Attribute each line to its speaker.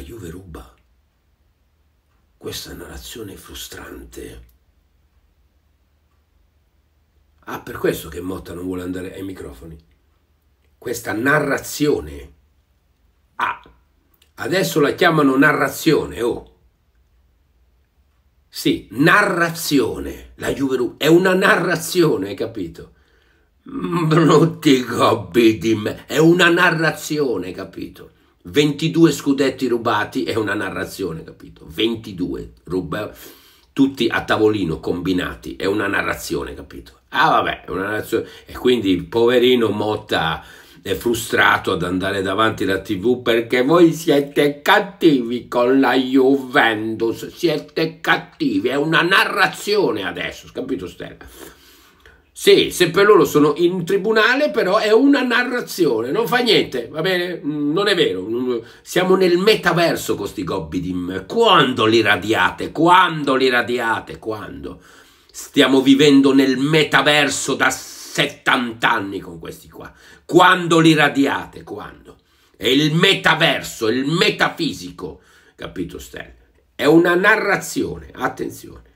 Speaker 1: la Juve ruba. Questa narrazione frustrante. Ah, per questo che Motta non vuole andare ai microfoni. Questa narrazione. Ah, adesso la chiamano narrazione, oh. Sì, narrazione. La Juve ruba. È una narrazione, hai capito?
Speaker 2: Brutti
Speaker 1: gobbi di me. È una narrazione, capito? 22 scudetti rubati è una narrazione, capito? 22 rubati, tutti a tavolino combinati, è una narrazione, capito? Ah vabbè, è una narrazione. E quindi il poverino Motta è frustrato ad andare davanti alla tv perché voi siete cattivi con la Juventus, siete cattivi, è una narrazione adesso, capito Stella? Sì, se per loro sono in tribunale, però è una narrazione, non fa niente, va bene? Mm, non è vero, mm, siamo nel metaverso con sti gobbidim. Quando li radiate? Quando li radiate? Quando? Stiamo vivendo nel metaverso da 70 anni con questi qua. Quando li radiate? Quando? È il metaverso, il metafisico, capito Stel? È una narrazione, attenzione.